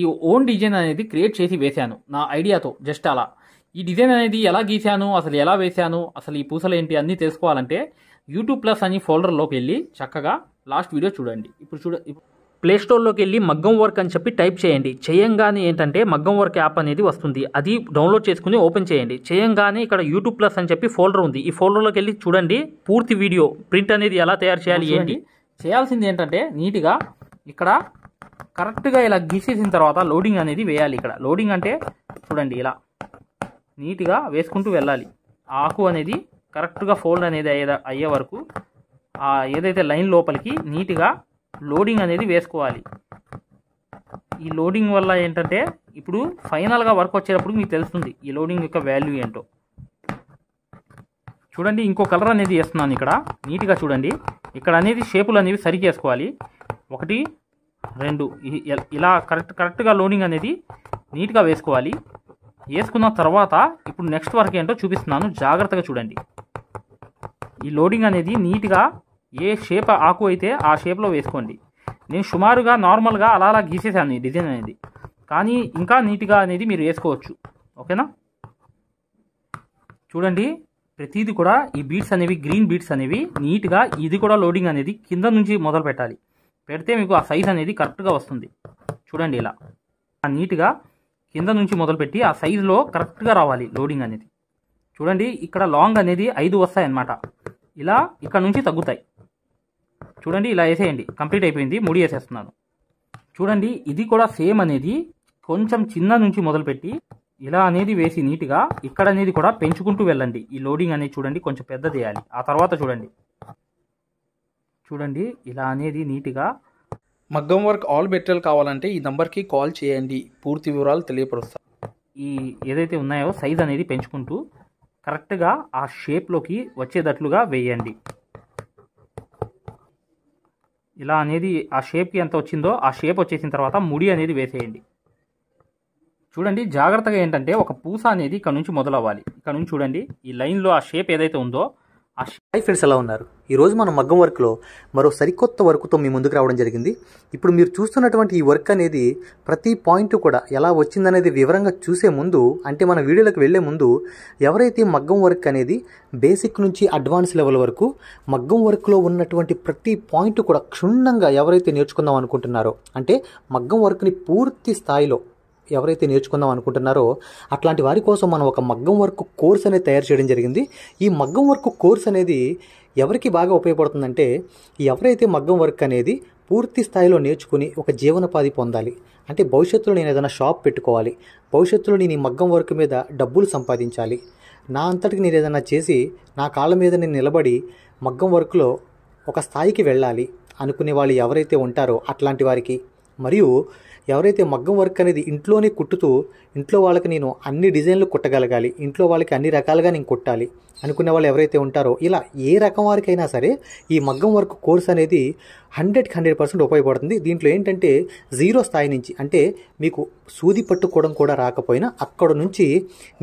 ఈ own design అనేది create చేసి వేశాను నా ఐడియాతో జస్ట్ అలా ఈ డిజైన్ అనేది ఎలా గీశాను అసలు ఎలా వేశాను అసలు ఈ పూసలు ఏంటి అన్నీ తెలుసుకోవాలంటే యూట్యూబ్ ప్లస్ అని ఫోల్డర్లోకి వెళ్ళి చక్కగా లాస్ట్ వీడియో చూడండి ఇప్పుడు చూడ ప్లే స్టోర్లోకి వెళ్ళి మగ్గం వర్క్ అని చెప్పి టైప్ చేయండి చేయంగానే ఏంటంటే మగ్గం వర్క్ యాప్ అనేది వస్తుంది అది డౌన్లోడ్ చేసుకుని ఓపెన్ చేయండి చేయంగానే ఇక్కడ యూట్యూబ్ ప్లస్ అని చెప్పి ఫోల్డర్ ఉంది ఈ ఫోల్డర్లోకి వెళ్ళి చూడండి పూర్తి వీడియో ప్రింట్ అనేది ఎలా తయారు చేయాలి ఏంటి చేయాల్సింది ఏంటంటే నీట్గా ఇక్కడ కరెక్ట్గా ఇలా గీసేసిన తర్వాత లోడింగ్ అనేది వేయాలి ఇక్కడ లోడింగ్ అంటే చూడండి ఇలా నీట్గా వేసుకుంటూ వెళ్ళాలి ఆకు అనేది కరెక్ట్గా ఫోల్డ్ అనేది అయ్యే అయ్యే వరకు ఏదైతే లైన్ లోపలికి నీట్గా లోడింగ్ అనేది వేసుకోవాలి ఈ లోడింగ్ వల్ల ఏంటంటే ఇప్పుడు ఫైనల్గా వర్క్ వచ్చేటప్పుడు మీకు తెలుస్తుంది ఈ లోడింగ్ యొక్క వాల్యూ ఏంటో చూడండి ఇంకో కలర్ అనేది వేస్తున్నాను ఇక్కడ నీట్గా చూడండి ఇక్కడ అనేది షేపులు అనేవి సరి చేసుకోవాలి ఒకటి రెండు ఇలా కరెక్ట్ కరెక్ట్గా లోనింగ్ అనేది నీట్గా వేసుకోవాలి వేసుకున్న తర్వాత ఇప్పుడు నెక్స్ట్ వర్క్ ఏంటో చూపిస్తున్నాను జాగ్రత్తగా చూడండి ఈ లోడింగ్ అనేది నీట్గా ఏ షేప్ ఆకు అయితే ఆ షేప్లో వేసుకోండి నేను సుమారుగా నార్మల్గా అలా అలా గీసేసాను ఈ డిజైన్ అనేది కానీ ఇంకా నీట్గా అనేది మీరు వేసుకోవచ్చు ఓకేనా చూడండి ప్రతిది కూడా ఈ బీట్స్ అనేవి గ్రీన్ బీట్స్ అనేవి నీట్గా ఇది కూడా లోడింగ్ అనేది కింద నుంచి మొదలు పెట్టాలి పెడితే మీకు ఆ సైజ్ అనేది కరెక్ట్గా వస్తుంది చూడండి ఇలా నీట్గా కింద నుంచి మొదలుపెట్టి ఆ సైజులో కరెక్ట్గా రావాలి లోడింగ్ అనేది చూడండి ఇక్కడ లాంగ్ అనేది ఐదు వస్తాయి ఇలా ఇక్కడ నుంచి తగ్గుతాయి చూడండి ఇలా వేసేయండి కంప్లీట్ అయిపోయింది ముడి వేసేస్తున్నాను చూడండి ఇది కూడా సేమ్ అనేది కొంచెం చిన్న నుంచి మొదలుపెట్టి ఇలా అనేది వేసి నీట్గా ఇక్కడ అనేది కూడా పెంచుకుంటూ వెళ్ళండి ఈ లోడింగ్ అనేది చూడండి కొంచెం పెద్దది వేయాలి ఆ తర్వాత చూడండి చూడండి ఇలా అనేది నీట్గా మగ్గం వర్క్ ఆల్ మెటీరియల్ కావాలంటే ఈ నెంబర్కి కాల్ చేయండి పూర్తి వివరాలు తెలియపరుస్తాను ఈ ఏదైతే ఉన్నాయో సైజ్ అనేది పెంచుకుంటూ కరెక్ట్గా ఆ షేప్లోకి వచ్చేటట్లుగా వేయండి ఇలా అనేది ఆ షేప్కి ఎంత వచ్చిందో ఆ షేప్ వచ్చేసిన తర్వాత ముడి అనేది వేసేయండి చూడండి జాగ్రత్తగా ఏంటంటే ఒక పూస అనేది ఇక్కడ నుంచి మొదలవ్వాలి ఇక్కడ నుంచి చూడండి ఈ లైన్లో ఆ షేప్ ఏదైతే ఉందో హై ఫ్రెండ్స్ ఎలా ఉన్నారు ఈరోజు మనం మగ్గం వర్క్లో మరో సరికొత్త వర్క్తో మీ ముందుకు రావడం జరిగింది ఇప్పుడు మీరు చూస్తున్నటువంటి ఈ వర్క్ అనేది ప్రతి పాయింట్ కూడా ఎలా వచ్చిందనేది వివరంగా చూసే ముందు అంటే మన వీడియోలకు వెళ్లే ముందు ఎవరైతే మగ్గం వర్క్ అనేది బేసిక్ నుంచి అడ్వాన్స్ లెవెల్ వరకు మగ్గం వర్క్లో ఉన్నటువంటి ప్రతి పాయింట్ కూడా క్షుణ్ణంగా ఎవరైతే నేర్చుకుందాం అనుకుంటున్నారో అంటే మగ్గం వర్క్ని పూర్తి స్థాయిలో ఎవరైతే నేర్చుకుందాం అనుకుంటున్నారో అట్లాంటి వారి కోసం మనం ఒక మగ్గం వర్క్ కోర్స్ అనేది తయారు చేయడం జరిగింది ఈ మగ్గం వర్క్ కోర్స్ అనేది ఎవరికి బాగా ఉపయోగపడుతుందంటే ఎవరైతే మగ్గం వర్క్ అనేది పూర్తి స్థాయిలో నేర్చుకుని ఒక జీవనోపాధి పొందాలి అంటే భవిష్యత్తులో నేను ఏదైనా షాప్ పెట్టుకోవాలి భవిష్యత్తులో నేను ఈ మగ్గం వర్క్ మీద డబ్బులు సంపాదించాలి నా అంతటికి నేను ఏదైనా చేసి నా కాళ్ళ మీద నేను నిలబడి మగ్గం వర్క్లో ఒక స్థాయికి వెళ్ళాలి అనుకునే వాళ్ళు ఎవరైతే ఉంటారో అట్లాంటి వారికి మరియు ఎవరైతే మగ్గం వర్క్ అనేది ఇంట్లోనే కుట్టుతూ ఇంట్లో వాళ్ళకి నేను అన్ని డిజైన్లు కుట్టగలగాలి ఇంట్లో వాళ్ళకి అన్ని రకాలుగా నేను కుట్టాలి అనుకునే వాళ్ళు ఎవరైతే ఉంటారో ఇలా ఏ రకం వారికైనా సరే ఈ మగ్గం వర్క్ కోర్స్ అనేది హండ్రెడ్కి హండ్రెడ్ పర్సెంట్ ఉపయోగపడుతుంది దీంట్లో ఏంటంటే జీరో స్థాయి నుంచి అంటే మీకు సూది పట్టుకోవడం కూడా రాకపోయినా అక్కడ నుంచి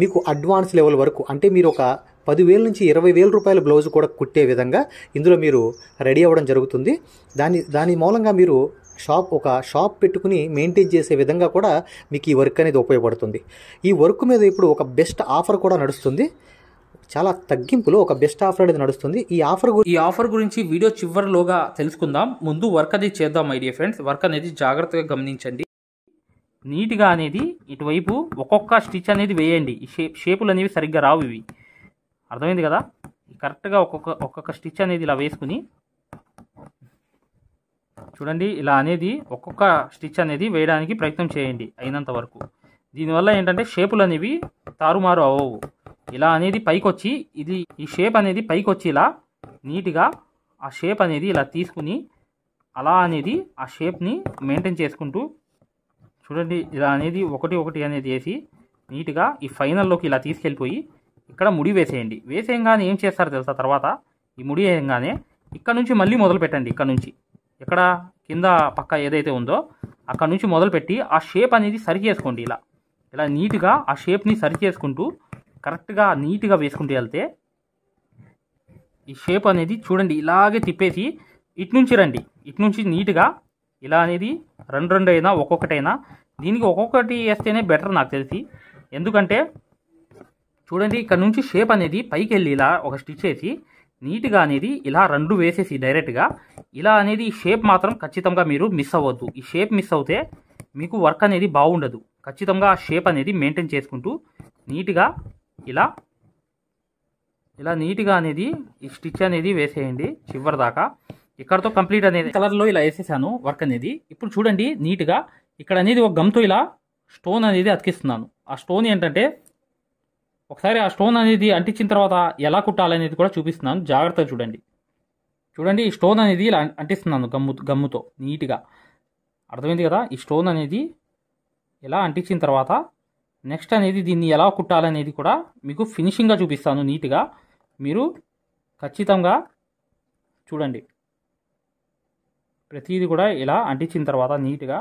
మీకు అడ్వాన్స్ లెవెల్ వరకు అంటే మీరు ఒక పదివేల నుంచి ఇరవై వేల రూపాయల బ్లౌజ్ కూడా కుట్టే విధంగా ఇందులో మీరు రెడీ అవ్వడం జరుగుతుంది దాని దాని మూలంగా మీరు షాప్ ఒక షాప్ పెట్టుకుని మెయింటైన్ చేసే విధంగా కూడా మీకు ఈ వర్క్ అనేది ఉపయోగపడుతుంది ఈ వర్క్ మీద ఇప్పుడు ఒక బెస్ట్ ఆఫర్ కూడా నడుస్తుంది చాలా తగ్గింపులో ఒక బెస్ట్ ఆఫర్ అనేది నడుస్తుంది ఈ ఆఫర్ ఈ ఆఫర్ గురించి వీడియో చివరిలోగా తెలుసుకుందాం ముందు వర్క్ అనేది చేద్దాం ఐడియా ఫ్రెండ్స్ వర్క్ అనేది జాగ్రత్తగా గమనించండి నీట్గా అనేది ఇటువైపు ఒక్కొక్క స్టిచ్ అనేది వేయండి ఈ షేప్ షేపులు అనేవి సరిగ్గా రావు ఇవి అర్థమైంది కదా కరెక్ట్గా ఒక్కొక్క ఒక్కొక్క స్టిచ్ అనేది ఇలా వేసుకుని చూడండి ఇలా అనేది ఒక్కొక్క స్టిచ్ అనేది వేయడానికి ప్రయత్నం చేయండి అయినంత వరకు దీనివల్ల ఏంటంటే షేపులు అనేవి తారుమారు అవవు ఇలా అనేది పైకొచ్చి ఇది ఈ షేప్ అనేది పైకి వచ్చి ఇలా నీట్గా ఆ షేప్ అనేది ఇలా తీసుకుని అలా అనేది ఆ షేప్ని మెయింటైన్ చేసుకుంటూ చూడండి ఇలా అనేది ఒకటి ఒకటి అనేది వేసి నీట్గా ఈ ఫైనల్లోకి ఇలా తీసుకెళ్ళిపోయి ఇక్కడ ముడి వేసేయండి వేసేయంగానే ఏం చేస్తారు తెలుసా తర్వాత ఈ ముడి వేయంగానే ఇక్కడ నుంచి మళ్ళీ మొదలు పెట్టండి ఇక్కడ నుంచి ఇక్కడ కింద పక్క ఏదైతే ఉందో అక్కడ నుంచి మొదలుపెట్టి ఆ షేప్ అనేది సరి చేసుకోండి ఇలా ఇలా నీట్గా ఆ షేప్ని సరి చేసుకుంటూ కరెక్ట్గా నీట్గా వేసుకుంటూ వెళ్తే ఈ షేప్ అనేది చూడండి ఇలాగే తిప్పేసి ఇటు నుంచి రండి ఇటు నుంచి నీట్గా ఇలా అనేది రెండు రెండు అయినా ఒక్కొక్కటైనా దీనికి ఒక్కొక్కటి వేస్తేనే బెటర్ నాకు తెలిసి ఎందుకంటే చూడండి ఇక్కడ నుంచి షేప్ అనేది పైకి వెళ్ళి ఇలా ఒక స్టిచ్ వేసి నీట్గా అనేది ఇలా రెండు వేసేసి డైరెక్ట్గా ఇలా అనేది ఈ షేప్ మాత్రం ఖచ్చితంగా మీరు మిస్ అవ్వద్దు ఈ షేప్ మిస్ అవుతే మీకు వర్క్ అనేది బాగుండదు ఖచ్చితంగా ఆ షేప్ అనేది మెయింటైన్ చేసుకుంటూ నీట్గా ఇలా ఇలా నీట్గా అనేది ఈ స్టిచ్ అనేది వేసేయండి చివరి దాకా ఇక్కడతో కంప్లీట్ అనేది కలర్లో ఇలా వేసేసాను వర్క్ అనేది ఇప్పుడు చూడండి నీట్గా ఇక్కడ అనేది ఒక గమ్తో ఇలా స్టోన్ అనేది అతికిస్తున్నాను ఆ స్టోన్ ఏంటంటే ఒకసారి ఆ స్టోన్ అనేది అంటించిన తర్వాత ఎలా కుట్టాలనేది కూడా చూపిస్తున్నాను జాగ్రత్తగా చూడండి చూడండి ఈ స్టోన్ అనేది ఇలా అంటిస్తున్నాను గమ్ము గమ్ముతో నీట్గా అర్థమైంది కదా ఈ స్టోన్ అనేది ఎలా అంటించిన తర్వాత నెక్స్ట్ అనేది దీన్ని ఎలా కుట్టాలనేది కూడా మీకు ఫినిషింగ్గా చూపిస్తాను నీట్గా మీరు ఖచ్చితంగా చూడండి ప్రతిదీ కూడా ఇలా అంటించిన తర్వాత నీట్గా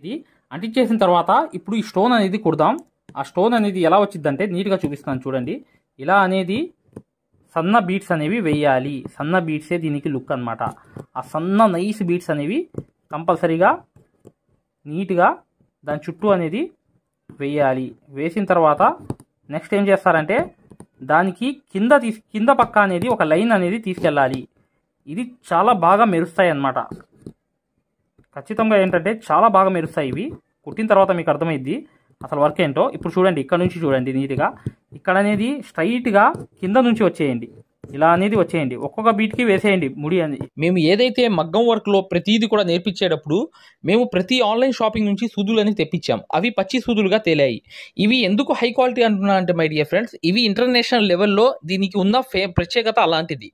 ఇది అంటించేసిన తర్వాత ఇప్పుడు ఈ స్టోన్ అనేది కుడదాం ఆ స్టోన్ అనేది ఎలా వచ్చిందంటే నీట్గా చూపిస్తాను చూడండి ఇలా అనేది సన్న బీట్స్ అనేవి వేయాలి సన్న బీట్సే దీనికి లుక్ అనమాట ఆ సన్న నైస్ బీట్స్ అనేవి కంపల్సరీగా నీట్గా దాని చుట్టూ అనేది వేయాలి వేసిన తర్వాత నెక్స్ట్ ఏం చేస్తారంటే దానికి కింద తీసు కింద పక్క అనేది ఒక లైన్ అనేది తీసుకెళ్ళాలి ఇది చాలా బాగా మెరుస్తాయి అన్నమాట ఖచ్చితంగా ఏంటంటే చాలా బాగా మెరుస్తాయి ఇవి కుట్టిన తర్వాత మీకు అర్థమైద్ది అసలు వర్క్ ఏంటో ఇప్పుడు చూడండి ఇక్కడ నుంచి చూడండి నీట్గా ఇక్కడ అనేది స్ట్రైట్గా కింద నుంచి వచ్చేయండి ఇలా అనేది వచ్చేయండి ఒక్కొక్క బీట్కి వేసేయండి ముడి అనేది మేము ఏదైతే మగ్గం వర్క్లో ప్రతిదీ కూడా నేర్పించేటప్పుడు మేము ప్రతి ఆన్లైన్ షాపింగ్ నుంచి సూదులు అనేది తెప్పించాం అవి పచ్చి సూదులుగా తేలాయి ఇవి ఎందుకు హై క్వాలిటీ అంటున్నా అంటే మై డియర్ ఫ్రెండ్స్ ఇవి ఇంటర్నేషనల్ లెవెల్లో దీనికి ఉన్న ఫే ప్రత్యేకత అలాంటిది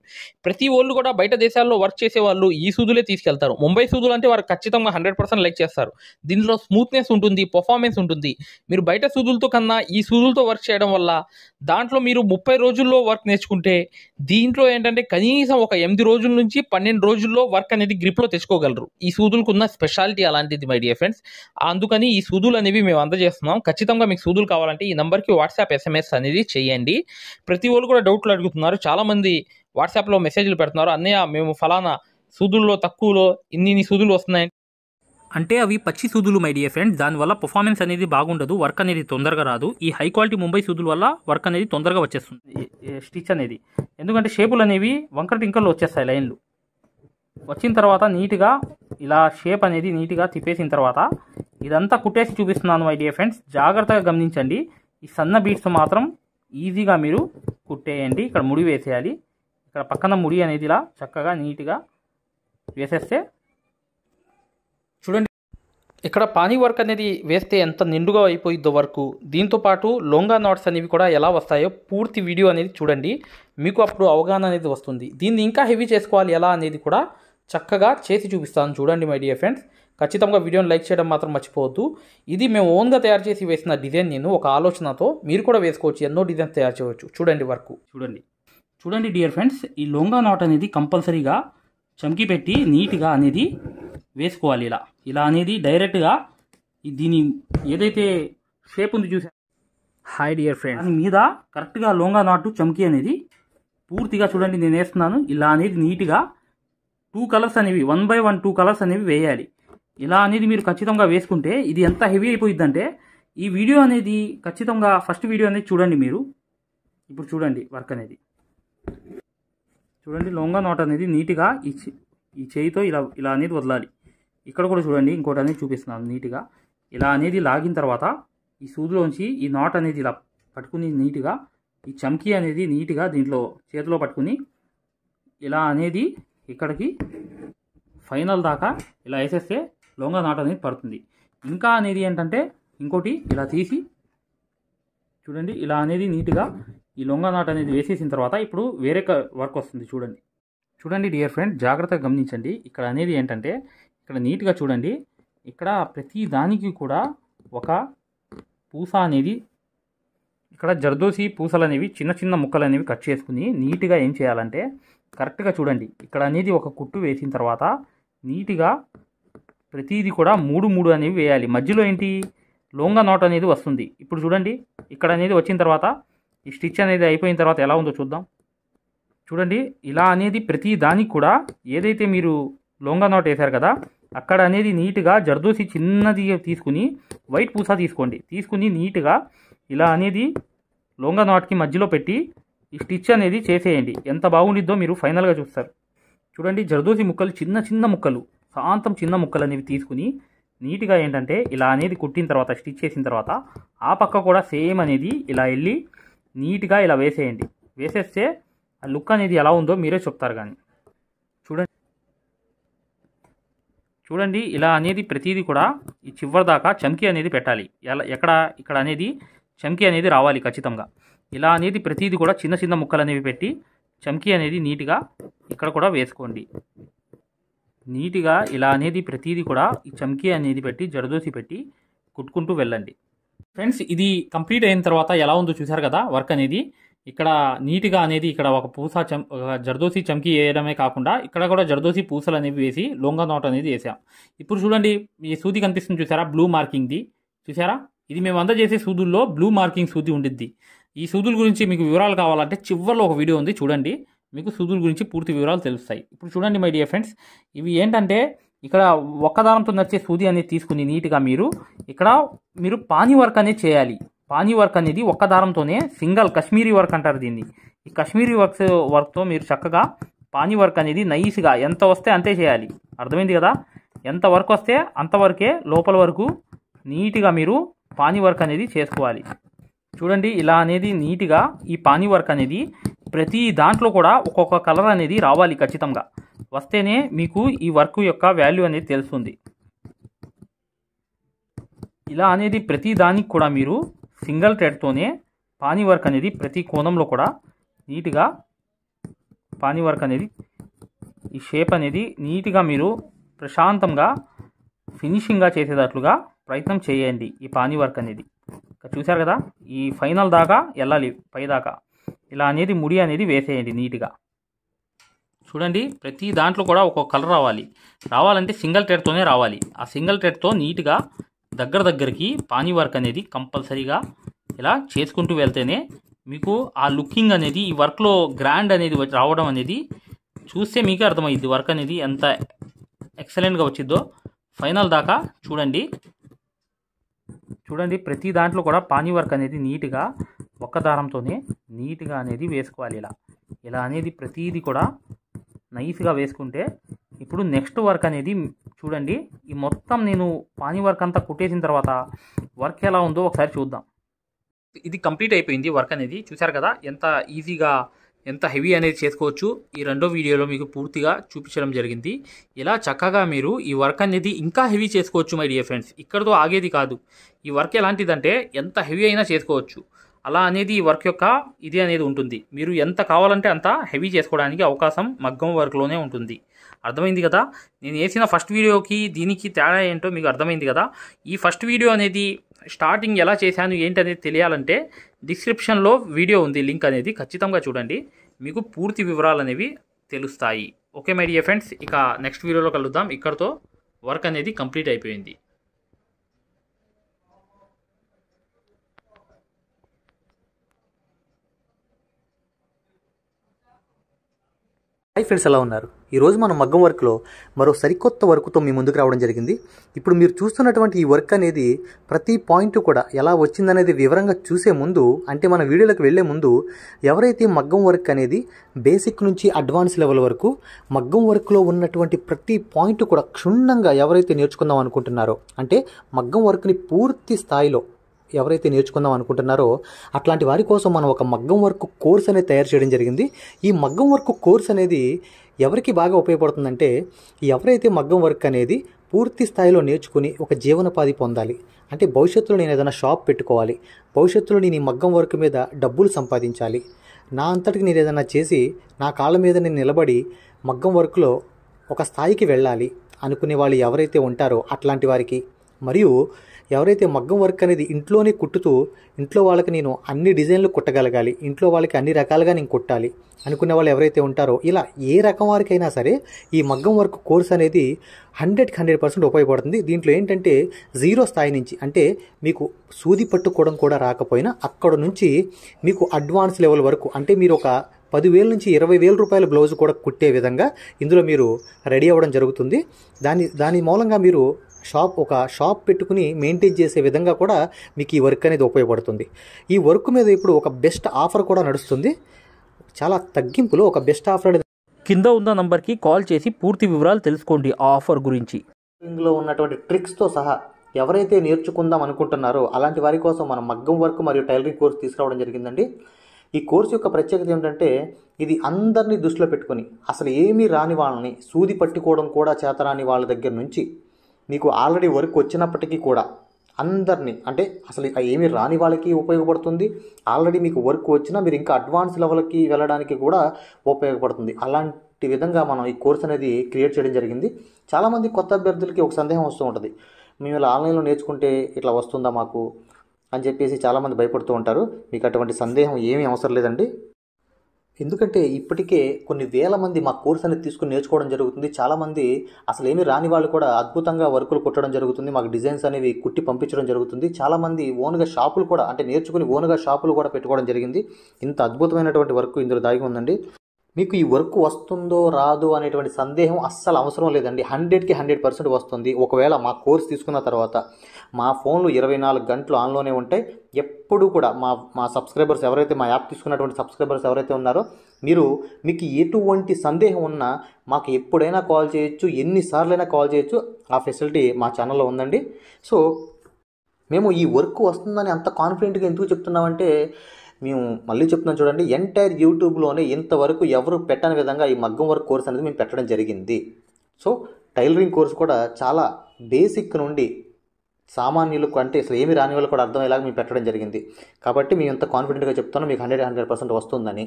ప్రతి వాళ్ళు కూడా బయట దేశాల్లో వర్క్ చేసే వాళ్ళు ఈ సూదులే తీసుకెళ్తారు ముంబై సూదులు అంటే వారు ఖచ్చితంగా హండ్రెడ్ పర్సెంట్ లైక్ చేస్తారు దీనిలో స్మూత్నెస్ ఉంటుంది పర్ఫార్మెన్స్ ఉంటుంది మీరు బయట సూదులతో కన్నా ఈ సూదులతో వర్క్ చేయడం వల్ల దాంట్లో మీరు ముప్పై రోజుల్లో వర్క్ నేర్చుకుంటే దీంట్లో ఏంటంటే కనీసం ఒక ఎనిమిది రోజుల నుంచి పన్నెండు రోజుల్లో వర్క్ అనేది గ్రిప్లో తెచ్చుకోగలరు ఈ సూదులకు ఉన్న స్పెషాలిటీ అలాంటిది మై డియర్ ఫ్రెండ్స్ అందుకని ఈ సూదులు అనేవి మేము అందజేస్తున్నాం ఖచ్చితంగా మీకు సూదులు కావాలంటే ఈ నెంబర్కి వాట్సాప్ ఎస్ఎంఎస్ అనేది చేయండి ప్రతి వాళ్ళు కూడా డౌట్లు అడుగుతున్నారు చాలామంది వాట్సాప్లో మెసేజ్లు పెడుతున్నారు అన్నయ్య మేము ఫలానా సూదుల్లో తక్కువలో ఇన్ని ఇన్ని సూదులు వస్తున్నాయి అంటే అవి పచ్చి సూదులు మై డియర్ ఫ్రెండ్స్ దానివల్ల పర్ఫార్మెన్స్ అనేది బాగుండదు వర్క్ అనేది తొందరగా రాదు ఈ హై క్వాలిటీ ముంబై సూదుల వల్ల వర్క్ అనేది తొందరగా వచ్చేస్తుంది స్టిచ్ అనేది ఎందుకంటే షేపులు అనేవి వంకర టింకర్లు వచ్చేస్తాయి లైన్లు వచ్చిన తర్వాత నీట్గా ఇలా షేప్ అనేది నీట్గా తిప్పేసిన తర్వాత ఇదంతా కుట్టేసి చూపిస్తున్నాను మై డియర్ ఫ్రెండ్స్ జాగ్రత్తగా గమనించండి ఈ సన్న బీట్స్ మాత్రం ఈజీగా మీరు కుట్టేయండి ఇక్కడ ముడి వేసేయాలి ఇక్కడ పక్కన ముడి అనేది ఇలా చక్కగా నీట్గా వేసేస్తే ఇక్కడ పానీ వర్క్ అనేది వేస్తే ఎంత నిండుగా అయిపోయిద్దో వరకు దీంతోపాటు లొంగా నాట్స్ అనేవి కూడా ఎలా వస్తాయో పూర్తి వీడియో అనేది చూడండి మీకు అప్పుడు అవగాహన అనేది వస్తుంది దీన్ని ఇంకా హెవీ చేసుకోవాలి ఎలా అనేది కూడా చక్కగా చేసి చూపిస్తాను చూడండి మై డియర్ ఫ్రెండ్స్ ఖచ్చితంగా వీడియోని లైక్ చేయడం మాత్రం మర్చిపోవద్దు ఇది మేము ఓన్గా తయారు చేసి వేసిన డిజైన్ నేను ఒక ఆలోచనతో మీరు కూడా వేసుకోవచ్చు ఎన్నో డిజైన్స్ తయారు చేయవచ్చు చూడండి వర్క్ చూడండి చూడండి డియర్ ఫ్రెండ్స్ ఈ లొంగా నాట్ అనేది కంపల్సరీగా చమ్కి పెట్టి నీట్గా అనేది వేసుకోవాలి ఇలా ఇలా అనేది డైరెక్ట్గా దీని ఏదైతే షేప్ ఉంది చూసా హాయ్ డియర్ ఫ్రెండ్ దాని మీద కరెక్ట్గా లోంగా నాటు చమ్కి అనేది పూర్తిగా చూడండి నేను వేస్తున్నాను ఇలా అనేది నీట్గా టూ కలర్స్ అనేవి one by one two colours అనేవి వేయాలి ఇలా అనేది మీరు ఖచ్చితంగా వేసుకుంటే ఇది ఎంత హెవీ అయిపోయిందంటే ఈ వీడియో అనేది ఖచ్చితంగా ఫస్ట్ వీడియో అనేది చూడండి మీరు ఇప్పుడు చూడండి వర్క్ అనేది చూడండి లొంగ నోట్ అనేది నీట్గా ఈ ఈ చేయితో ఇలా ఇలా అనేది వదలాలి ఇక్కడ కూడా చూడండి ఇంకోటి అనేది చూపిస్తున్నాను నీట్గా ఇలా అనేది లాగిన తర్వాత ఈ సూదులోంచి ఈ నాట్ అనేది ఇలా పట్టుకుని నీట్గా ఈ చమ్కీ అనేది నీట్గా దీంట్లో చేతిలో పట్టుకుని ఇలా అనేది ఇక్కడికి ఫైనల్ దాకా ఇలా వేసేస్తే లొంగ నాట్ అనేది పడుతుంది ఇంకా అనేది ఏంటంటే ఇంకోటి ఇలా తీసి చూడండి ఇలా అనేది నీట్గా ఈ లొంగ నాట్ అనేది వేసేసిన తర్వాత ఇప్పుడు వేరే వర్క్ వస్తుంది చూడండి చూడండి డియర్ ఫ్రెండ్ జాగ్రత్తగా గమనించండి ఇక్కడ అనేది ఏంటంటే ఇక్కడ నీట్గా చూడండి ఇక్కడ ప్రతి దానికి కూడా ఒక పూస అనేది ఇక్కడ జర్దోసి పూసలు అనేవి చిన్న చిన్న ముక్కలు అనేవి కట్ చేసుకుని నీట్గా ఏం చేయాలంటే కరెక్ట్గా చూడండి ఇక్కడ అనేది ఒక కుట్టు వేసిన తర్వాత నీట్గా ప్రతిదీ కూడా మూడు మూడు అనేవి వేయాలి మధ్యలో ఏంటి లోంగా నోట్ అనేది వస్తుంది ఇప్పుడు చూడండి ఇక్కడ అనేది వచ్చిన తర్వాత ఈ స్టిచ్ అనేది అయిపోయిన తర్వాత ఎలా ఉందో చూద్దాం చూడండి ఇలా అనేది ప్రతి దానికి కూడా ఏదైతే మీరు లొంగా నాట్ వేశారు కదా అక్కడ అనేది నీట్గా జర్దోసి చిన్నది తీసుకుని వైట్ పూస తీసుకోండి తీసుకుని నీట్గా ఇలా అనేది లొంగా నాట్కి మధ్యలో పెట్టి ఈ స్టిచ్ అనేది చేసేయండి ఎంత బాగుండిద్దో మీరు ఫైనల్గా చూస్తారు చూడండి జర్దోసి ముక్కలు చిన్న చిన్న ముక్కలు శాంతం చిన్న ముక్కలు అనేవి తీసుకుని నీట్గా ఏంటంటే ఇలా అనేది కుట్టిన తర్వాత స్టిచ్ చేసిన తర్వాత ఆ పక్క కూడా సేమ్ అనేది ఇలా వెళ్ళి నీట్గా ఇలా వేసేయండి వేసేస్తే ఆ లుక్ అనేది ఎలా ఉందో మీరే చెప్తారు కానీ చూడండి చూడండి ఇలా అనేది ప్రతిదీ కూడా ఈ చివరి దాకా చమ్కీ అనేది పెట్టాలి ఎలా ఎక్కడ ఇక్కడ అనేది చమ్కీ అనేది రావాలి ఖచ్చితంగా ఇలా అనేది ప్రతిదీ కూడా చిన్న చిన్న ముక్కలు అనేవి పెట్టి చమ్కీ అనేది నీట్గా ఇక్కడ కూడా వేసుకోండి నీట్గా ఇలా అనేది ప్రతిదీ కూడా ఈ చమ్కీ అనేది పెట్టి జరదోసి పెట్టి కుట్టుకుంటూ వెళ్ళండి ఫ్రెండ్స్ ఇది కంప్లీట్ అయిన తర్వాత ఎలా ఉందో చూసారు కదా వర్క్ అనేది ఇక్కడ నీట్గా అనేది ఇక్కడ ఒక పూస చం జర్దోసి చమ్కి వేయడమే కాకుండా ఇక్కడ కూడా జర్దోసి పూసలు అనేవి వేసి లొంగ నోట్ అనేది వేసాం ఇప్పుడు చూడండి ఈ సూది కనిపిస్తుంది చూసారా బ్లూ మార్కింగ్ది చూసారా ఇది మేము అందజేసే సూదుల్లో బ్లూ మార్కింగ్ సూది ఉండిద్ది ఈ సూదుల గురించి మీకు వివరాలు కావాలంటే చివరిలో ఒక వీడియో ఉంది చూడండి మీకు సూదుల గురించి పూర్తి వివరాలు తెలుస్తాయి ఇప్పుడు చూడండి మై డియర్ ఫ్రెండ్స్ ఇవి ఏంటంటే ఇక్కడ ఒక్కదానంతో నడిచే సూది అనేది తీసుకుని నీట్గా మీరు ఇక్కడ మీరు పానీ వర్క్ అనేది చేయాలి పానీ వర్క్ అనేది ఒక్క దారంతోనే సింగల్ కశ్మీరీ వర్క్ అంటారు దీన్ని ఈ కశ్మీరీ వర్క్స్ వర్క్తో మీరు చక్కగా పానీ వర్క్ అనేది నైస్గా ఎంత వస్తే అంతే చేయాలి అర్థమైంది కదా ఎంత వర్క్ వస్తే అంతవరకే లోపల వరకు నీట్గా మీరు పానీ వర్క్ అనేది చేసుకోవాలి చూడండి ఇలా అనేది నీట్గా ఈ పానీ వర్క్ అనేది ప్రతి దాంట్లో కూడా ఒక్కొక్క కలర్ అనేది రావాలి ఖచ్చితంగా వస్తేనే మీకు ఈ వర్క్ యొక్క వాల్యూ అనేది తెలుస్తుంది ఇలా అనేది ప్రతి దానికి కూడా మీరు సింగిల్ థ్రెడ్తోనే పానీ వర్క్ అనేది ప్రతి కోణంలో కూడా నీట్గా పానీ వర్క్ అనేది ఈ షేప్ అనేది నీట్గా మీరు ప్రశాంతంగా ఫినిషింగ్గా చేసేటట్లుగా ప్రయత్నం చేయండి ఈ పానీ వర్క్ అనేది చూశారు కదా ఈ ఫైనల్ దాకా వెళ్ళాలి పైదాకా ఇలా అనేది ముడి అనేది వేసేయండి నీట్గా చూడండి ప్రతి దాంట్లో కూడా ఒక్కొక్క కలర్ రావాలి రావాలంటే సింగిల్ టెడ్తోనే రావాలి ఆ సింగిల్ టెడ్తో నీట్గా దగ్గర దగ్గరికి పానీ వర్క్ అనేది కంపల్సరీగా ఇలా చేసుకుంటూ వెళ్తేనే మీకు ఆ లుకింగ్ అనేది ఈ వర్క్లో గ్రాండ్ అనేది రావడం అనేది చూస్తే మీకే అర్థమైంది వర్క్ అనేది ఎంత ఎక్సలెంట్గా వచ్చిందో ఫైనల్ దాకా చూడండి చూడండి ప్రతి దాంట్లో కూడా పానీ వర్క్ అనేది నీట్గా ఒక్క దారంతోనే నీట్గా అనేది వేసుకోవాలి ఇలా ఇలా అనేది ప్రతిదీ కూడా నైస్గా వేసుకుంటే ఇప్పుడు నెక్స్ట్ వర్క్ అనేది చూడండి ఈ మొత్తం నేను పానీ వర్క్ అంతా కుట్టేసిన తర్వాత వర్క్ ఎలా ఉందో ఒకసారి చూద్దాం ఇది కంప్లీట్ అయిపోయింది వర్క్ అనేది చూసారు కదా ఎంత ఈజీగా ఎంత హెవీ అనేది చేసుకోవచ్చు ఈ రెండో వీడియోలో మీకు పూర్తిగా చూపించడం జరిగింది ఇలా చక్కగా మీరు ఈ వర్క్ అనేది ఇంకా హెవీ చేసుకోవచ్చు మై డియర్ ఫ్రెండ్స్ ఇక్కడతో ఆగేది కాదు ఈ వర్క్ ఎలాంటిదంటే ఎంత హెవీ అయినా చేసుకోవచ్చు అలా అనేది ఈ వర్క్ యొక్క ఇది అనేది ఉంటుంది మీరు ఎంత కావాలంటే అంత హెవీ చేసుకోవడానికి అవకాశం మగ్గం వర్క్లోనే ఉంటుంది అర్థమైంది కదా నేను వేసిన ఫస్ట్ వీడియోకి దీనికి తేడా ఏంటో మీకు అర్థమైంది కదా ఈ ఫస్ట్ వీడియో అనేది స్టార్టింగ్ ఎలా చేశాను ఏంటనేది తెలియాలంటే డిస్క్రిప్షన్లో వీడియో ఉంది లింక్ అనేది ఖచ్చితంగా చూడండి మీకు పూర్తి వివరాలు అనేవి తెలుస్తాయి ఓకే మై డియర్ ఫ్రెండ్స్ ఇక నెక్స్ట్ వీడియోలో కలుద్దాం ఇక్కడతో వర్క్ అనేది కంప్లీట్ అయిపోయింది హై ఫ్రెండ్స్ ఎలా ఉన్నారు ఈరోజు మనం మగ్గం వర్క్లో మరో సరికొత్త వర్క్తో మీ ముందుకు రావడం జరిగింది ఇప్పుడు మీరు చూస్తున్నటువంటి ఈ వర్క్ అనేది ప్రతి పాయింట్ కూడా ఎలా వచ్చిందనేది వివరంగా చూసే ముందు అంటే మన వీడియోలకు వెళ్లే ముందు ఎవరైతే మగ్గం వర్క్ అనేది బేసిక్ నుంచి అడ్వాన్స్ లెవెల్ వరకు మగ్గం వర్క్లో ఉన్నటువంటి ప్రతి పాయింట్ కూడా క్షుణ్ణంగా ఎవరైతే నేర్చుకుందాం అనుకుంటున్నారో అంటే మగ్గం వర్క్ని పూర్తి స్థాయిలో ఎవరైతే నేర్చుకుందాం అనుకుంటున్నారో అట్లాంటి వారి కోసం మనం ఒక మగ్గం వర్క్ కోర్స్ అనేది తయారు చేయడం జరిగింది ఈ మగ్గం వర్క్ కోర్స్ అనేది ఎవరికి బాగా ఉపయోగపడుతుందంటే ఎవరైతే మగ్గం వర్క్ అనేది పూర్తి స్థాయిలో నేర్చుకుని ఒక జీవనోపాధి పొందాలి అంటే భవిష్యత్తులో నేను ఏదైనా షాప్ పెట్టుకోవాలి భవిష్యత్తులో నేను ఈ మగ్గం వర్క్ మీద డబ్బులు సంపాదించాలి నా అంతటికి నేను ఏదైనా చేసి నా కాళ్ళ మీద నేను నిలబడి మగ్గం వర్క్లో ఒక స్థాయికి వెళ్ళాలి అనుకునే వాళ్ళు ఎవరైతే ఉంటారో అట్లాంటి వారికి మరియు ఎవరైతే మగ్గం వర్క్ అనేది ఇంట్లోనే కుట్టుతూ ఇంట్లో వాళ్ళకి నేను అన్ని డిజైన్లు కుట్టగలగాలి ఇంట్లో వాళ్ళకి అన్ని రకాలుగా నేను కుట్టాలి అనుకునే వాళ్ళు ఎవరైతే ఉంటారో ఇలా ఏ రకం వారికైనా సరే ఈ మగ్గం వర్క్ కోర్స్ అనేది హండ్రెడ్కి హండ్రెడ్ పర్సెంట్ ఉపయోగపడుతుంది దీంట్లో ఏంటంటే జీరో స్థాయి నుంచి అంటే మీకు సూది పట్టుకోవడం కూడా రాకపోయినా అక్కడ నుంచి మీకు అడ్వాన్స్ లెవెల్ వరకు అంటే మీరు ఒక పదివేల నుంచి ఇరవై వేల రూపాయల బ్లౌజ్ కూడా కుట్టే విధంగా ఇందులో మీరు రెడీ అవ్వడం జరుగుతుంది దాని దాని మూలంగా మీరు షాప్ ఒక షాప్ పెట్టుకుని మెయింటైన్ చేసే విధంగా కూడా మీకు ఈ వర్క్ అనేది ఉపయోగపడుతుంది ఈ వర్క్ మీద ఇప్పుడు ఒక బెస్ట్ ఆఫర్ కూడా నడుస్తుంది చాలా తగ్గింపులో ఒక బెస్ట్ ఆఫర్ అనేది కింద ఉన్న నంబర్కి కాల్ చేసి పూర్తి వివరాలు తెలుసుకోండి ఆ ఆఫర్ గురించి లో ఉన్నటువంటి ట్రిక్స్తో సహా ఎవరైతే నేర్చుకుందాం అనుకుంటున్నారో అలాంటి వారి కోసం మనం మగ్గం వర్క్ మరియు టైలరింగ్ కోర్స్ తీసుకురావడం జరిగిందండి ఈ కోర్సు యొక్క ప్రత్యేకత ఏంటంటే ఇది అందరినీ దృష్టిలో పెట్టుకొని అసలు ఏమీ రాని వాళ్ళని సూది పట్టుకోవడం కూడా చేతరాని వాళ్ళ దగ్గర నుంచి మీకు ఆల్రెడీ వర్క్ వచ్చినప్పటికీ కూడా అందరినీ అంటే అసలు ఏమీ రాని వాళ్ళకి ఉపయోగపడుతుంది ఆల్రెడీ మీకు వర్క్ వచ్చినా మీరు ఇంకా అడ్వాన్స్ లెవెల్కి వెళ్ళడానికి కూడా ఉపయోగపడుతుంది అలాంటి విధంగా మనం ఈ కోర్స్ అనేది క్రియేట్ చేయడం జరిగింది చాలామంది కొత్త అభ్యర్థులకి ఒక సందేహం వస్తూ ఉంటుంది మేము ఇలా ఆన్లైన్లో నేర్చుకుంటే ఇట్లా వస్తుందా మాకు అని చెప్పేసి చాలామంది భయపడుతూ ఉంటారు మీకు అటువంటి సందేహం ఏమీ అవసరం లేదండి ఎందుకంటే ఇప్పటికే కొన్ని వేల మంది మా కోర్స్ అనేది తీసుకుని నేర్చుకోవడం జరుగుతుంది చాలామంది అసలు ఏమి రాని వాళ్ళు కూడా అద్భుతంగా వర్కులు కుట్టడం జరుగుతుంది మాకు డిజైన్స్ అనేవి కుట్టి పంపించడం జరుగుతుంది చాలామంది ఓన్గా షాపులు కూడా అంటే నేర్చుకుని ఓన్గా షాపులు కూడా పెట్టుకోవడం జరిగింది ఇంత అద్భుతమైనటువంటి వర్క్ ఇందులో దాగి ఉందండి మీకు ఈ వర్క్ వస్తుందో రాదు అనేటువంటి సందేహం అస్సలు అవసరం లేదండి హండ్రెడ్కి హండ్రెడ్ పర్సెంట్ వస్తుంది ఒకవేళ మా కోర్స్ తీసుకున్న తర్వాత మా ఫోన్లు ఇరవై నాలుగు గంటలు ఆన్లోనే ఉంటాయి ఎప్పుడు కూడా మా మా సబ్స్క్రైబర్స్ ఎవరైతే మా యాప్ తీసుకున్నటువంటి సబ్స్క్రైబర్స్ ఎవరైతే ఉన్నారో మీరు మీకు ఎటువంటి సందేహం ఉన్నా మాకు ఎప్పుడైనా కాల్ చేయొచ్చు ఎన్నిసార్లైనా కాల్ చేయొచ్చు ఆ ఫెసిలిటీ మా ఛానల్లో ఉందండి సో మేము ఈ వర్క్ వస్తుందని అంత కాన్ఫిడెంట్గా ఎందుకు చెప్తున్నామంటే మేము మళ్ళీ చెప్తున్నాం చూడండి ఎంటైర్ యూట్యూబ్లోనే ఇంతవరకు ఎవరు పెట్టని విధంగా ఈ మగ్గం వర్క్ కోర్స్ అనేది మేము పెట్టడం జరిగింది సో టైలరింగ్ కోర్స్ కూడా చాలా బేసిక్ నుండి సామాన్యులకు అంటే అసలు ఏమి రాని వాళ్ళు కూడా అర్థమయ్యేలాగా మేము పెట్టడం జరిగింది కాబట్టి మేము ఎంత కాన్ఫిడెంట్గా చెప్తున్నాం మీకు హండ్రెడ్ హండ్రెడ్ పర్సెంట్ వస్తుందని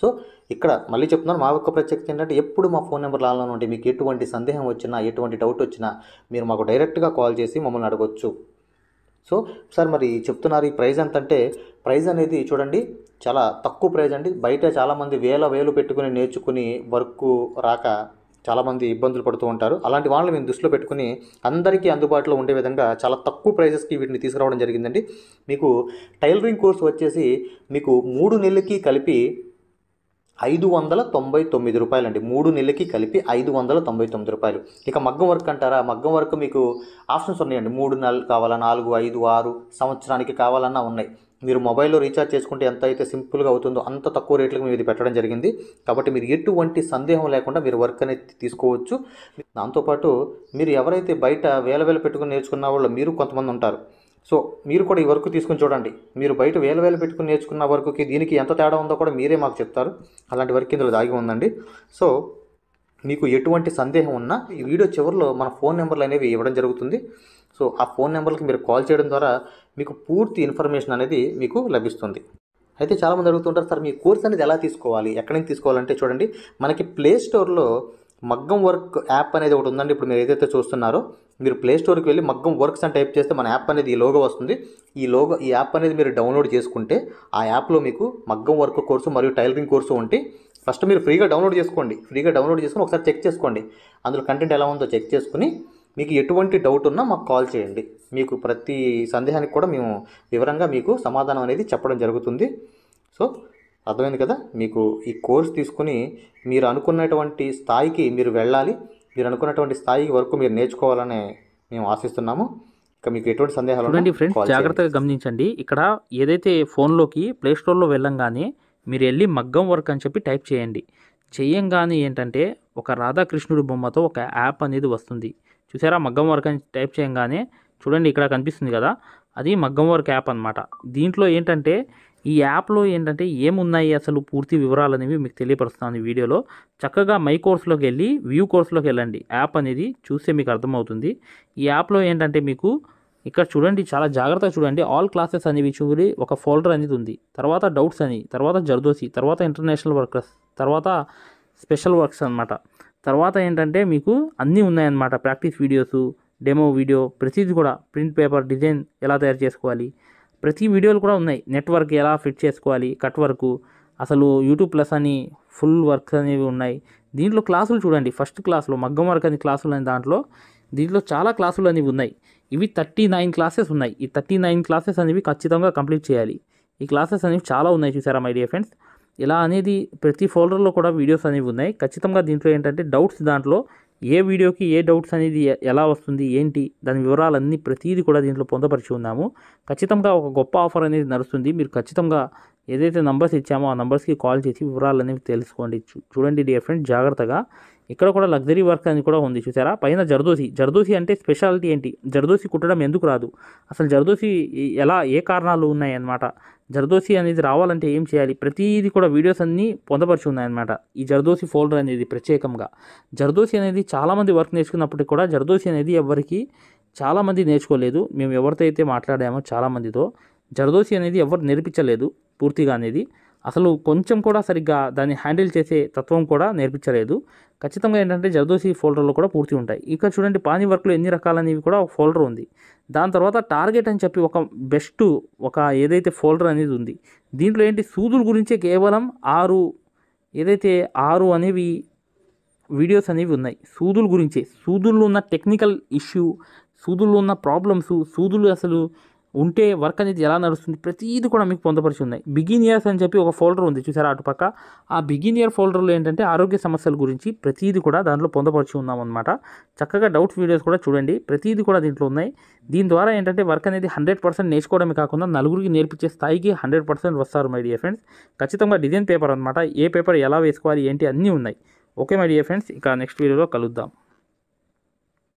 సో ఇక్కడ మళ్ళీ చెప్తున్నాను మా యొక్క ప్రత్యేకత ఏంటంటే ఎప్పుడు మా ఫోన్ నెంబర్ లాలో ఉంటే మీకు ఎటువంటి సందేహం వచ్చినా ఎటువంటి డౌట్ వచ్చినా మీరు మాకు డైరెక్ట్గా కాల్ చేసి మమ్మల్ని అడగవచ్చు సో సార్ మరి చెప్తున్నారు ఈ ప్రైజ్ ఎంత అంటే ప్రైజ్ అనేది చూడండి చాలా తక్కువ ప్రైజ్ అండి బయట చాలామంది వేల వేలు పెట్టుకుని నేర్చుకుని వర్క్ రాక చాలామంది ఇబ్బందులు పడుతూ ఉంటారు అలాంటి వాళ్ళని మేము దృష్టిలో పెట్టుకుని అందరికీ అందుబాటులో ఉండే విధంగా చాలా తక్కువ ప్రైజెస్కి వీటిని తీసుకురావడం జరిగిందండి మీకు టైలరింగ్ కోర్స్ వచ్చేసి మీకు మూడు నెలలకి కలిపి ఐదు వందల తొంభై తొమ్మిది రూపాయలు అండి మూడు నెలలకి కలిపి ఐదు వందల తొంభై తొమ్మిది రూపాయలు ఇక మగ్గం వర్క్ అంటారా మగ్గం వర్క్ మీకు ఆప్షన్స్ ఉన్నాయండి మూడు నెలలు కావాలా నాలుగు ఐదు ఆరు సంవత్సరానికి కావాలన్నా ఉన్నాయి మీరు మొబైల్లో రీఛార్జ్ చేసుకుంటే ఎంత అయితే సింపుల్గా అవుతుందో అంత తక్కువ రేట్లకు మేము ఇది పెట్టడం జరిగింది కాబట్టి మీరు ఎటువంటి సందేహం లేకుండా మీరు వర్క్ అనేది తీసుకోవచ్చు దాంతోపాటు మీరు ఎవరైతే బయట వేల వేల పెట్టుకుని నేర్చుకున్న వాళ్ళు మీరు కొంతమంది ఉంటారు సో మీరు కూడా ఈ వర్క్ తీసుకుని చూడండి మీరు బయట వేలు వేలు పెట్టుకుని నేర్చుకున్న వర్క్కి దీనికి ఎంత తేడా ఉందో కూడా మీరే మాకు చెప్తారు అలాంటి వర్క్ ఇందులో దాగి ఉందండి సో మీకు ఎటువంటి సందేహం ఉన్నా ఈ వీడియో చివరిలో మన ఫోన్ నెంబర్లు అనేవి ఇవ్వడం జరుగుతుంది సో ఆ ఫోన్ నెంబర్కి మీరు కాల్ చేయడం ద్వారా మీకు పూర్తి ఇన్ఫర్మేషన్ అనేది మీకు లభిస్తుంది అయితే చాలామంది అడుగుతుంటారు సార్ మీ కోర్స్ అనేది ఎలా తీసుకోవాలి ఎక్కడి నుంచి తీసుకోవాలంటే చూడండి మనకి ప్లే స్టోర్లో మగ్గం వర్క్ యాప్ అనేది ఒకటి ఉందండి ఇప్పుడు మీరు ఏదైతే చూస్తున్నారో మీరు ప్లే స్టోర్కి వెళ్ళి మగ్గం వర్క్స్ అని టైప్ చేస్తే మన యాప్ అనేది ఈ లోగో వస్తుంది ఈ లోగో ఈ యాప్ అనేది మీరు డౌన్లోడ్ చేసుకుంటే ఆ యాప్లో మీకు మగ్గం వర్క్ కోర్సు మరియు టైలరింగ్ కోర్సు ఉంటే ఫస్ట్ మీరు ఫ్రీగా డౌన్లోడ్ చేసుకోండి ఫ్రీగా డౌన్లోడ్ చేసుకుని ఒకసారి చెక్ చేసుకోండి అందులో కంటెంట్ ఎలా ఉందో చెక్ చేసుకుని మీకు ఎటువంటి డౌట్ ఉన్నా మాకు కాల్ చేయండి మీకు ప్రతి సందేహానికి కూడా మేము వివరంగా మీకు సమాధానం అనేది చెప్పడం జరుగుతుంది సో అర్థమైంది కదా మీకు ఈ కోర్స్ తీసుకుని మీరు అనుకున్నటువంటి స్థాయికి మీరు వెళ్ళాలి మీరు అనుకున్నటువంటి స్థాయి వరకు మీరు నేర్చుకోవాలని మేము ఆశిస్తున్నాము ఇక మీకు ఎటువంటి సందేహాలు ఉండండి ఫ్రెండ్స్ జాగ్రత్తగా గమనించండి ఇక్కడ ఏదైతే ఫోన్లోకి ప్లేస్టోర్లో వెళ్ళంగానే మీరు వెళ్ళి మగ్గం వర్క్ అని చెప్పి టైప్ చేయండి చేయంగానే ఏంటంటే ఒక రాధాకృష్ణుడి బొమ్మతో ఒక యాప్ అనేది వస్తుంది చూసారా మగ్గం వర్క్ అని టైప్ చేయంగానే చూడండి ఇక్కడ కనిపిస్తుంది కదా అది మగ్గం వర్క్ యాప్ అనమాట దీంట్లో ఏంటంటే ఈ యాప్లో ఏంటంటే ఏమున్నాయి అసలు పూర్తి వివరాలు అనేవి మీకు తెలియపరుస్తాను ఈ వీడియోలో చక్కగా మై కోర్సులోకి వెళ్ళి వ్యూ కోర్సులోకి వెళ్ళండి యాప్ అనేది చూస్తే మీకు అర్థమవుతుంది ఈ యాప్లో ఏంటంటే మీకు ఇక్కడ చూడండి చాలా జాగ్రత్తగా చూడండి ఆల్ క్లాసెస్ అనేవి చూడి ఒక ఫోల్డర్ అనేది ఉంది తర్వాత డౌట్స్ అని తర్వాత జర్దోసి తర్వాత ఇంటర్నేషనల్ వర్కర్స్ తర్వాత స్పెషల్ వర్క్స్ అనమాట తర్వాత ఏంటంటే మీకు అన్నీ ఉన్నాయన్నమాట ప్రాక్టీస్ వీడియోసు డెమో వీడియో ప్రతిదీ కూడా ప్రింట్ పేపర్ డిజైన్ ఎలా తయారు చేసుకోవాలి ప్రతి వీడియోలు కూడా ఉన్నాయి నెట్వర్క్ ఎలా ఫిట్ చేసుకోవాలి కట్ వర్క్ అసలు యూట్యూబ్ ప్లస్ అని ఫుల్ వర్క్స్ అనేవి ఉన్నాయి దీంట్లో క్లాసులు చూడండి ఫస్ట్ క్లాసులో మగ్గం వర్క్ అని క్లాసులు అనే దాంట్లో దీంట్లో చాలా క్లాసులు అనేవి ఉన్నాయి ఇవి థర్టీ నైన్ క్లాసెస్ ఉన్నాయి ఈ థర్టీ నైన్ క్లాసెస్ అనేవి ఖచ్చితంగా కంప్లీట్ చేయాలి ఈ క్లాసెస్ అనేవి చాలా ఉన్నాయి చూసారా మై డియర్ ఫ్రెండ్స్ ఇలా అనేది ప్రతి ఫోల్డర్లో కూడా వీడియోస్ అనేవి ఉన్నాయి ఖచ్చితంగా దీంట్లో ఏంటంటే డౌట్స్ దాంట్లో ఏ వీడియోకి ఏ డౌట్స్ అనేది ఎలా వస్తుంది ఏంటి దాని వివరాలన్నీ ప్రతిదీ కూడా దీంట్లో పొందపరిచి ఉన్నాము ఖచ్చితంగా ఒక గొప్ప ఆఫర్ అనేది నడుస్తుంది మీరు ఖచ్చితంగా ఏదైతే నంబర్స్ ఇచ్చామో ఆ నంబర్స్కి కాల్ చేసి వివరాలు అనేవి తెలుసుకోండి చూడండి డియర్ ఫ్రెండ్ జాగ్రత్తగా ఇక్కడ కూడా లగ్జరీ వర్క్ అని కూడా ఉంది చూసారా పైన జర్దోసి జర్దోసి అంటే స్పెషాలిటీ ఏంటి జర్దోసి కుట్టడం ఎందుకు రాదు అసలు జర్దోసి ఎలా ఏ కారణాలు ఉన్నాయన్నమాట జర్దోసి అనేది రావాలంటే ఏం చేయాలి ప్రతిదీ కూడా వీడియోస్ అన్నీ పొందపరిచి ఉన్నాయన్నమాట ఈ జర్దోసి ఫోల్డర్ అనేది ప్రత్యేకంగా జర్దోసి అనేది చాలామంది వర్క్ నేర్చుకున్నప్పటికీ కూడా జర్దోసి అనేది ఎవరికి చాలామంది నేర్చుకోలేదు మేము ఎవరితో అయితే మాట్లాడామో చాలామందితో జర్దోసి అనేది ఎవరు నేర్పించలేదు పూర్తిగా అనేది అసలు కొంచెం కూడా సరిగ్గా దాన్ని హ్యాండిల్ చేసే తత్వం కూడా నేర్పించలేదు ఖచ్చితంగా ఏంటంటే జర్దోసి ఫోల్డర్లో కూడా పూర్తి ఉంటాయి ఇక చూడండి పానీ వర్క్లో ఎన్ని రకాలనేవి కూడా ఒక ఫోల్డర్ ఉంది దాని తర్వాత టార్గెట్ అని చెప్పి ఒక బెస్ట్ ఒక ఏదైతే ఫోల్డర్ అనేది ఉంది దీంట్లో ఏంటి సూదుల గురించే కేవలం ఆరు ఏదైతే ఆరు అనేవి వీడియోస్ అనేవి ఉన్నాయి సూదుల గురించే సూదుల్లో ఉన్న టెక్నికల్ ఇష్యూ సూదుల్లో ఉన్న ప్రాబ్లమ్స్ సూదులు అసలు ఉంటే వర్క్ అనేది ఎలా నడుస్తుంది ప్రతిదీ కూడా మీకు పొందపరిచి ఉన్నాయి బిగిన్ ఇయర్స్ అని చెప్పి ఒక ఫోల్డర్ ఉంది చూసారా అటుపక్క ఆ బిగిన్ ఇయర్ ఫోల్డర్లో ఏంటంటే ఆరోగ్య సమస్యల గురించి ప్రతిదీ కూడా దాంట్లో పొందపరిచి ఉన్నామన్నమాట చక్కగా డౌట్స్ వీడియోస్ కూడా చూడండి ప్రతిదీ కూడా దీంట్లో ఉన్నాయి దీని ద్వారా ఏంటంటే వర్క్ అనేది హండ్రెడ్ పర్సెంట్ నేర్చుకోవడమే కాకుండా నలుగురికి నేర్పించే స్థాయికి హండ్రెడ్ పర్సెంట్ వస్తారు మై డియర్ ఫ్రెండ్స్ ఖచ్చితంగా డిజైన్ పేపర్ అనమాట ఏ పేపర్ ఎలా వేసుకోవాలి ఏంటి అన్నీ ఉన్నాయి ఓకే మై డియర్ ఫ్రెండ్స్ ఇక నెక్స్ట్ వీడియోలో కలుద్దాం